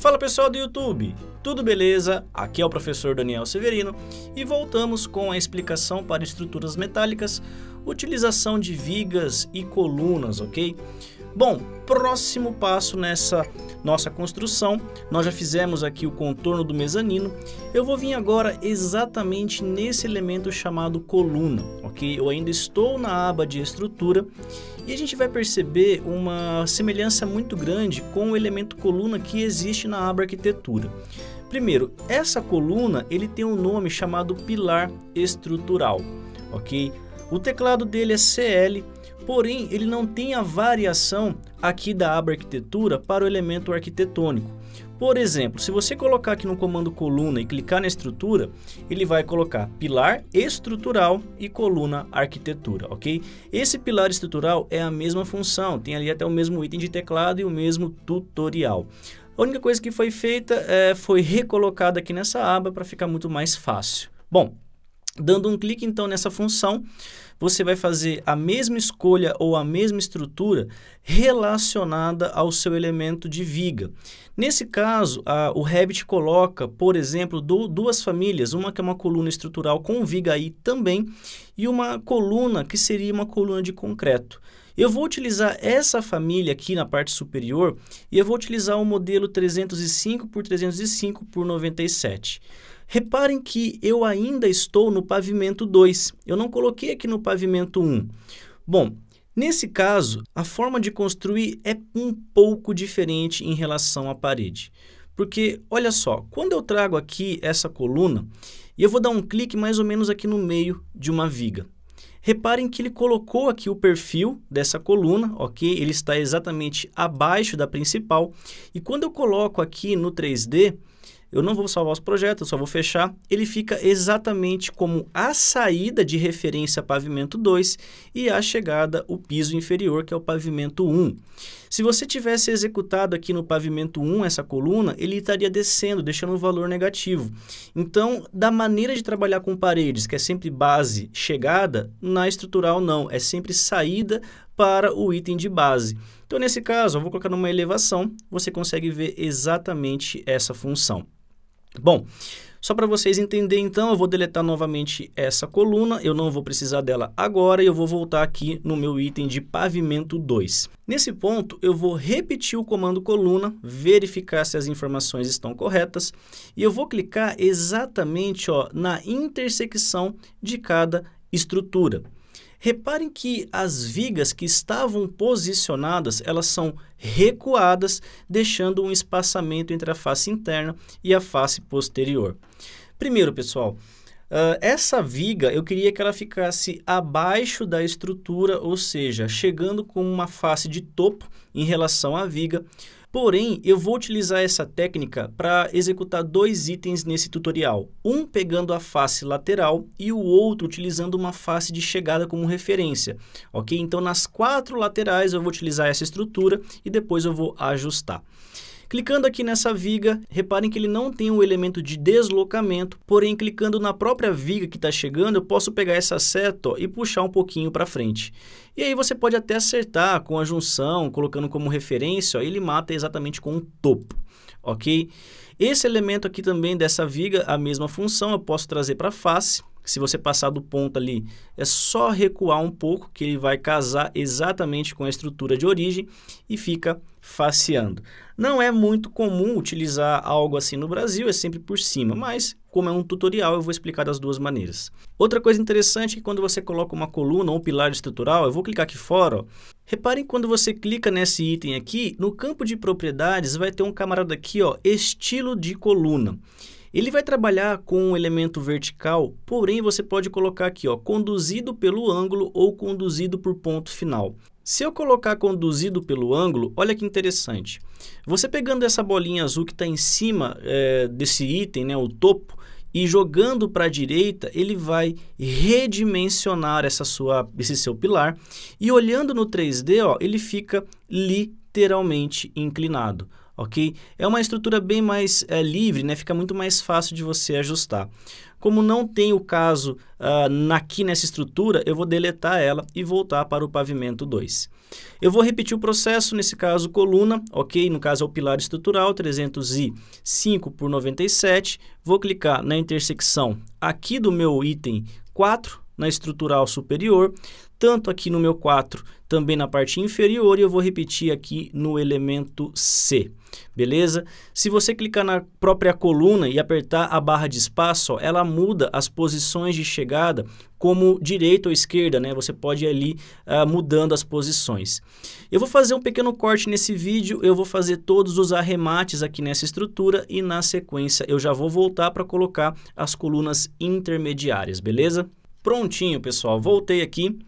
Fala pessoal do YouTube, tudo beleza? Aqui é o professor Daniel Severino e voltamos com a explicação para estruturas metálicas, utilização de vigas e colunas, ok? Bom, próximo passo nessa nossa construção. Nós já fizemos aqui o contorno do mezanino. Eu vou vir agora exatamente nesse elemento chamado coluna, ok? Eu ainda estou na aba de estrutura e a gente vai perceber uma semelhança muito grande com o elemento coluna que existe na aba arquitetura. Primeiro, essa coluna ele tem um nome chamado pilar estrutural, ok? O teclado dele é CL porém ele não tem a variação aqui da aba arquitetura para o elemento arquitetônico. Por exemplo, se você colocar aqui no comando coluna e clicar na estrutura, ele vai colocar pilar estrutural e coluna arquitetura, ok? Esse pilar estrutural é a mesma função, tem ali até o mesmo item de teclado e o mesmo tutorial. A única coisa que foi feita é, foi recolocada aqui nessa aba para ficar muito mais fácil. Bom, dando um clique então nessa função, você vai fazer a mesma escolha ou a mesma estrutura relacionada ao seu elemento de viga. Nesse caso, a, o Revit coloca, por exemplo, do, duas famílias, uma que é uma coluna estrutural com viga aí também e uma coluna que seria uma coluna de concreto. Eu vou utilizar essa família aqui na parte superior e eu vou utilizar o modelo 305 por 305 por 97. Reparem que eu ainda estou no pavimento 2, eu não coloquei aqui no pavimento 1. Um. Bom, nesse caso, a forma de construir é um pouco diferente em relação à parede. Porque, olha só, quando eu trago aqui essa coluna, e eu vou dar um clique mais ou menos aqui no meio de uma viga. Reparem que ele colocou aqui o perfil dessa coluna, ok? Ele está exatamente abaixo da principal. E quando eu coloco aqui no 3D, eu não vou salvar os projetos, eu só vou fechar. Ele fica exatamente como a saída de referência pavimento 2 e a chegada, o piso inferior, que é o pavimento 1. Um. Se você tivesse executado aqui no pavimento 1 um, essa coluna, ele estaria descendo, deixando um valor negativo. Então, da maneira de trabalhar com paredes, que é sempre base chegada, na estrutural não, é sempre saída para o item de base. Então, nesse caso, eu vou colocar numa elevação, você consegue ver exatamente essa função. Bom, só para vocês entenderem, então, eu vou deletar novamente essa coluna, eu não vou precisar dela agora e eu vou voltar aqui no meu item de pavimento 2. Nesse ponto, eu vou repetir o comando coluna, verificar se as informações estão corretas e eu vou clicar exatamente ó, na intersecção de cada estrutura. Reparem que as vigas que estavam posicionadas, elas são recuadas, deixando um espaçamento entre a face interna e a face posterior. Primeiro, pessoal, Uh, essa viga eu queria que ela ficasse abaixo da estrutura, ou seja, chegando com uma face de topo em relação à viga, Porém, eu vou utilizar essa técnica para executar dois itens nesse tutorial. Um pegando a face lateral e o outro utilizando uma face de chegada como referência. Ok? Então, nas quatro laterais eu vou utilizar essa estrutura e depois eu vou ajustar. Clicando aqui nessa viga, reparem que ele não tem um elemento de deslocamento, porém clicando na própria viga que está chegando, eu posso pegar essa seta ó, e puxar um pouquinho para frente. E aí você pode até acertar com a junção, colocando como referência, ó, ele mata exatamente com o topo, ok? Esse elemento aqui também dessa viga, a mesma função, eu posso trazer para a face, se você passar do ponto ali, é só recuar um pouco que ele vai casar exatamente com a estrutura de origem e fica faceando. Não é muito comum utilizar algo assim no Brasil, é sempre por cima, mas como é um tutorial, eu vou explicar das duas maneiras. Outra coisa interessante é que quando você coloca uma coluna ou um pilar estrutural, eu vou clicar aqui fora, ó. Reparem quando você clica nesse item aqui, no campo de propriedades vai ter um camarada aqui, ó, estilo de coluna. Ele vai trabalhar com um elemento vertical, porém você pode colocar aqui, ó, conduzido pelo ângulo ou conduzido por ponto final. Se eu colocar conduzido pelo ângulo, olha que interessante. Você pegando essa bolinha azul que está em cima é, desse item, né, o topo, e jogando para a direita, ele vai redimensionar essa sua, esse seu pilar. E olhando no 3D, ó, ele fica literalmente inclinado ok? É uma estrutura bem mais é, livre, né? Fica muito mais fácil de você ajustar. Como não tem o caso uh, ah, aqui nessa estrutura, eu vou deletar ela e voltar para o pavimento 2. Eu vou repetir o processo, nesse caso coluna, ok? No caso é o pilar estrutural, 305 por 97. Vou clicar na intersecção aqui do meu item 4, na estrutural superior, tanto aqui no meu 4, também na parte inferior, e eu vou repetir aqui no elemento C, beleza? Se você clicar na própria coluna e apertar a barra de espaço, ó, ela muda as posições de chegada como direita ou esquerda, né? Você pode ir ali ah, mudando as posições. Eu vou fazer um pequeno corte nesse vídeo, eu vou fazer todos os arremates aqui nessa estrutura e na sequência eu já vou voltar para colocar as colunas intermediárias, beleza? Prontinho, pessoal. Voltei aqui.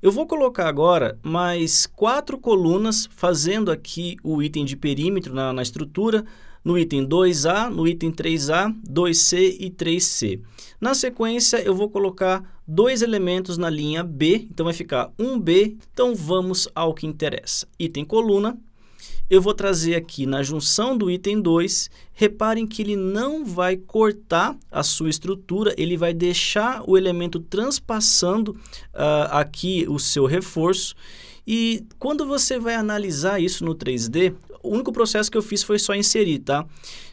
Eu vou colocar agora mais quatro colunas fazendo aqui o item de perímetro na, na, estrutura, no item 2A, no item 3A, 2C e 3C. Na sequência, eu vou colocar dois elementos na linha B, então vai ficar 1B. Então, vamos ao que interessa. Item coluna, eu vou trazer aqui na junção do item 2, reparem que ele não vai cortar a sua estrutura, ele vai deixar o elemento transpassando uh, aqui o seu reforço. E quando você vai analisar isso no 3D, o único processo que eu fiz foi só inserir, tá?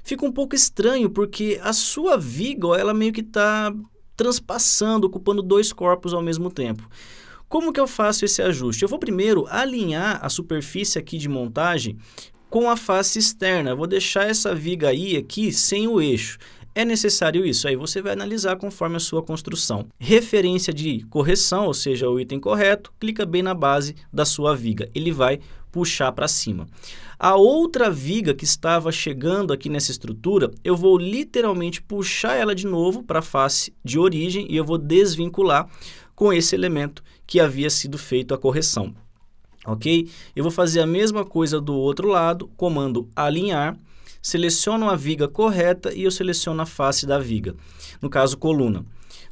Fica um pouco estranho porque a sua viga, ela meio que está transpassando, ocupando dois corpos ao mesmo tempo. Como que eu faço esse ajuste? Eu vou primeiro alinhar a superfície aqui de montagem com a face externa. Eu vou deixar essa viga aí aqui sem o eixo. É necessário isso? Aí você vai analisar conforme a sua construção. Referência de correção, ou seja, o item correto, clica bem na base da sua viga. Ele vai puxar para cima. A outra viga que estava chegando aqui nessa estrutura, eu vou literalmente puxar ela de novo para a face de origem e eu vou desvincular com esse elemento que havia sido feito a correção. Ok? Eu vou fazer a mesma coisa do outro lado, comando alinhar, seleciono a viga correta e eu seleciono a face da viga, no caso coluna.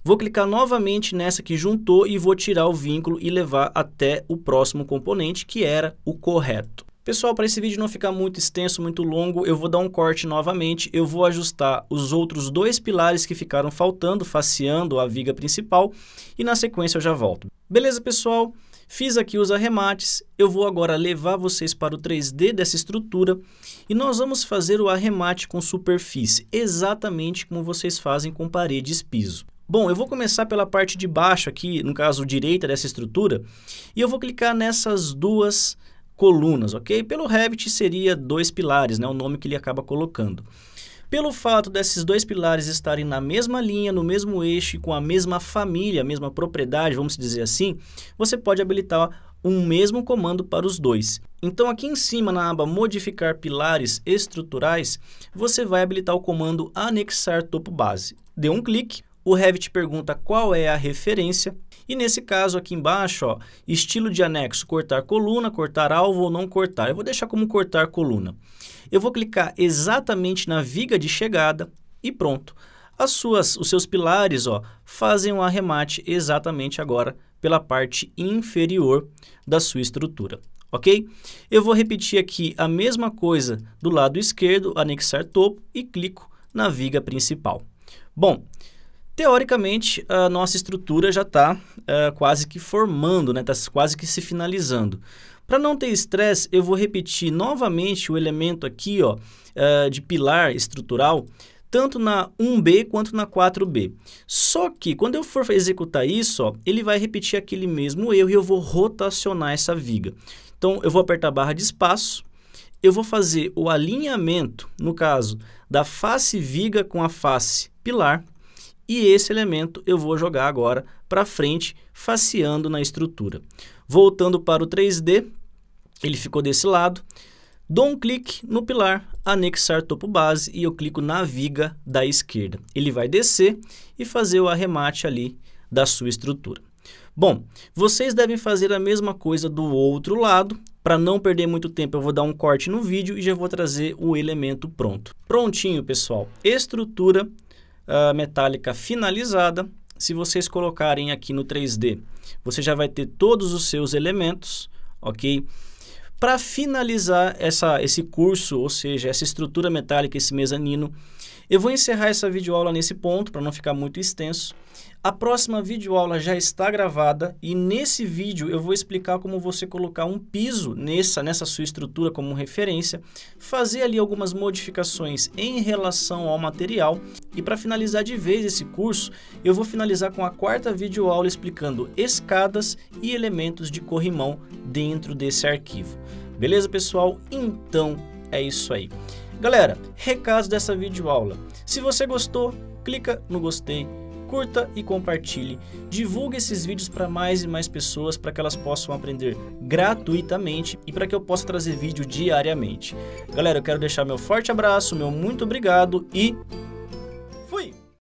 Vou clicar novamente nessa que juntou e vou tirar o vínculo e levar até o próximo componente, que era o correto. Pessoal, para esse vídeo não ficar muito extenso, muito longo, eu vou dar um corte novamente, eu vou ajustar os outros dois pilares que ficaram faltando, faceando a viga principal, e na sequência eu já volto. Beleza, pessoal? Fiz aqui os arremates, eu vou agora levar vocês para o 3D dessa estrutura e nós vamos fazer o arremate com superfície, exatamente como vocês fazem com paredes piso. Bom, eu vou começar pela parte de baixo aqui, no caso direita dessa estrutura, e eu vou clicar nessas duas colunas, ok? Pelo Revit seria dois pilares, né? O nome que ele acaba colocando. Pelo fato desses dois pilares estarem na mesma linha, no mesmo eixo, com a mesma família, a mesma propriedade, vamos dizer assim, você pode habilitar um mesmo comando para os dois. Então aqui em cima na aba modificar pilares estruturais, você vai habilitar o comando anexar topo base. Dê um clique, o Revit pergunta qual é a referência, e nesse caso aqui embaixo, ó, estilo de anexo, cortar coluna, cortar alvo ou não cortar. Eu vou deixar como cortar coluna. Eu vou clicar exatamente na viga de chegada e pronto. As suas, os seus pilares ó, fazem um arremate exatamente agora pela parte inferior da sua estrutura, ok? Eu vou repetir aqui a mesma coisa do lado esquerdo, anexar topo e clico na viga principal. Bom, Teoricamente, a nossa estrutura já está uh, eh, quase que formando, está né? Tá quase que se finalizando. Para não ter estresse, eu vou repetir novamente o elemento aqui ó, uh, de pilar estrutural, tanto na 1B quanto na 4B. Só que quando eu for executar isso, ó, ele vai repetir aquele mesmo erro e eu vou rotacionar essa viga. Então, eu vou apertar a barra de espaço, eu vou fazer o alinhamento, no caso, da face viga com a face pilar, e esse elemento eu vou jogar agora para frente, faceando na estrutura. Voltando para o 3D, ele ficou desse lado. Dou um clique no pilar, anexar topo base e eu clico na viga da esquerda. Ele vai descer e fazer o arremate ali da sua estrutura. Bom, vocês devem fazer a mesma coisa do outro lado. Para não perder muito tempo, eu vou dar um corte no vídeo e já vou trazer o elemento pronto. Prontinho, pessoal. Estrutura uh, metálica finalizada. Se vocês colocarem aqui no 3D, você já vai ter todos os seus elementos, ok? Para finalizar essa, esse curso, ou seja, essa estrutura metálica, esse mezanino, eu vou encerrar essa videoaula nesse ponto, para não ficar muito extenso. A próxima videoaula já está gravada e nesse vídeo eu vou explicar como você colocar um piso nessa, nessa sua estrutura como referência, fazer ali algumas modificações em relação ao material e para finalizar de vez esse curso, eu vou finalizar com a quarta videoaula explicando escadas e elementos de corrimão dentro desse arquivo. Beleza, pessoal? Então é isso aí. Galera, recado dessa videoaula. Se você gostou, clica no gostei, curta e compartilhe. Divulgue esses vídeos para mais e mais pessoas para que elas possam aprender gratuitamente e para que eu possa trazer vídeo diariamente. Galera, eu quero deixar meu forte abraço, meu muito obrigado e